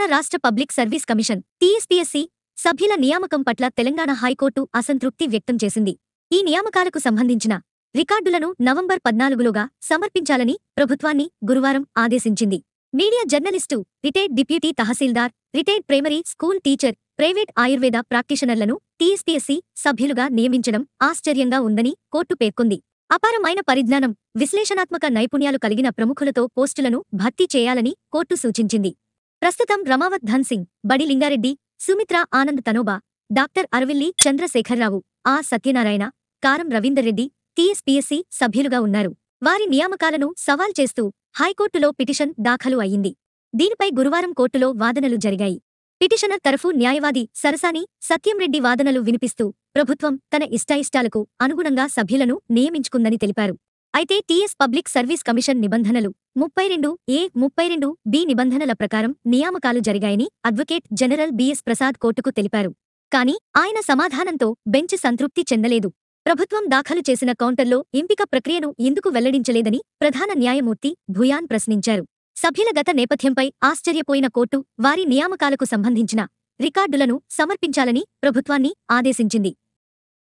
తెలంగాణ రాష్ట్ర public service commission TSPSC సభ్యుల నియామకం పట్ల తెలంగాణ హైకోర్టు అసంతృప్తి వ్యక్తం చేసింది ఈ నియామకాలకు సంబంధించిన రికార్డులను నవంబర్ పద్నాలుగులోగా సమర్పించాలని ప్రభుత్వాన్ని గురువారం ఆదేశించింది media journalist retired deputy tahsildar retired primary school teacher private ayurveda ప్రాక్టీషనర్లను టీఎస్పీఎస్సీ సభ్యులుగా నియమించడం ఆశ్చర్యంగా ఉందని కోర్టు పేర్కొంది అపారమైన పరిజ్ఞానం విశ్లేషణాత్మక నైపుణ్యాలు కలిగిన ప్రముఖులతో పోస్టులను భర్తీ చేయాలని కోర్టు సూచించింది ప్రస్తుతం రమావత్ ధన్ సింగ్ బడి లింగారెడ్డి సుమిత్ర ఆనంద్ తనోబా డాక్టర్ అరవిల్లి చంద్రశేఖరరావు ఆ సత్యనారాయణ కారం రవీందర్ రెడ్డి సభ్యులుగా ఉన్నారు వారి నియామకాలను సవాల్ చేస్తూ హైకోర్టులో పిటిషన్ దాఖలు అయింది దీనిపై గురువారం కోర్టులో వాదనలు జరిగాయి పిటిషనర్ తరఫు న్యాయవాది సరసాని సత్యంరెడ్డి వాదనలు వినిపిస్తూ ప్రభుత్వం తన ఇష్టాయిష్టాలకు అనుగుణంగా సభ్యులను నియమించుకుందని తెలిపారు అయితే టీఎస్ పబ్లిక్ సర్వీస్ కమిషన్ నిబంధనలు ముప్పై రెండు ఏ ముప్పై రెండు బి నిబంధనల ప్రకారం నియామకాలు జరిగాయని అడ్వకేట్ జనరల్ బిఎస్ ప్రసాద్ కోర్టుకు తెలిపారు కాని ఆయన సమాధానంతో బెంచ్ సంతృప్తి చెందలేదు ప్రభుత్వం దాఖలు చేసిన కౌంటర్లో ఎంపిక ప్రక్రియను ఎందుకు వెల్లడించలేదని ప్రధాన న్యాయమూర్తి భుయాన్ ప్రశ్నించారు సభ్యుల గత నేపథ్యంపై ఆశ్చర్యపోయిన కోర్టు వారి నియామకాలకు సంబంధించిన రికార్డులను సమర్పించాలని ప్రభుత్వాన్ని ఆదేశించింది